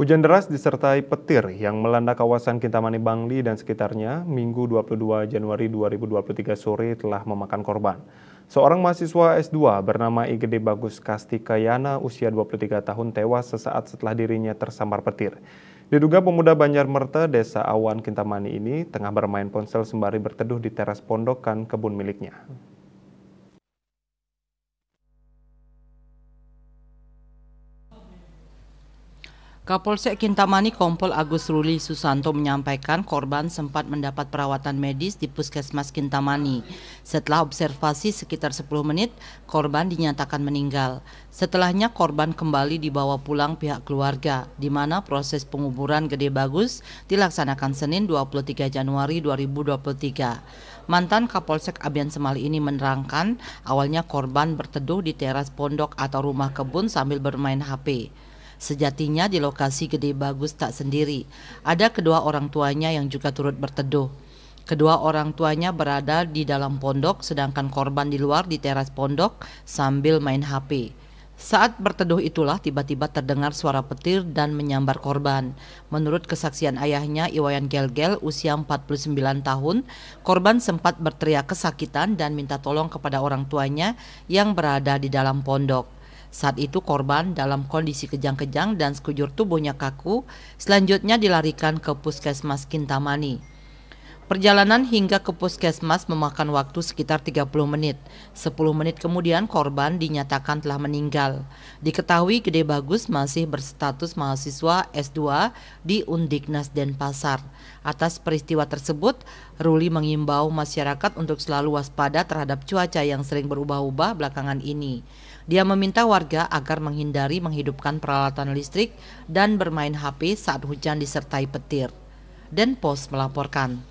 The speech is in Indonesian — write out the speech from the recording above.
Hujan deras disertai petir yang melanda kawasan Kintamani Bangli dan sekitarnya Minggu 22 Januari 2023 sore telah memakan korban. Seorang mahasiswa S2 bernama Igede Bagus Kastikayana usia 23 tahun tewas sesaat setelah dirinya tersambar petir. Diduga pemuda Banjarmerta, Desa Awan Kintamani ini tengah bermain ponsel sembari berteduh di teras pondokan kebun miliknya. Kapolsek Kintamani Kompol Agus Ruli Susanto menyampaikan korban sempat mendapat perawatan medis di Puskesmas Kintamani. Setelah observasi sekitar 10 menit, korban dinyatakan meninggal. Setelahnya korban kembali dibawa pulang pihak keluarga, di mana proses penguburan Gede Bagus dilaksanakan Senin 23 Januari 2023. Mantan Kapolsek Abian Semali ini menerangkan awalnya korban berteduh di teras pondok atau rumah kebun sambil bermain HP. Sejatinya di lokasi Gede Bagus tak sendiri. Ada kedua orang tuanya yang juga turut berteduh. Kedua orang tuanya berada di dalam pondok sedangkan korban di luar di teras pondok sambil main HP. Saat berteduh itulah tiba-tiba terdengar suara petir dan menyambar korban. Menurut kesaksian ayahnya Iwayan Gelgel usia 49 tahun, korban sempat berteriak kesakitan dan minta tolong kepada orang tuanya yang berada di dalam pondok. Saat itu korban dalam kondisi kejang-kejang dan sekujur tubuhnya kaku, selanjutnya dilarikan ke puskesmas Kintamani. Perjalanan hingga ke puskesmas memakan waktu sekitar 30 menit. 10 menit kemudian korban dinyatakan telah meninggal. Diketahui Gede Bagus masih berstatus mahasiswa S2 di Undiknas Denpasar. Atas peristiwa tersebut, Ruli mengimbau masyarakat untuk selalu waspada terhadap cuaca yang sering berubah-ubah belakangan ini. Dia meminta warga agar menghindari menghidupkan peralatan listrik dan bermain HP saat hujan disertai petir. Dan melaporkan.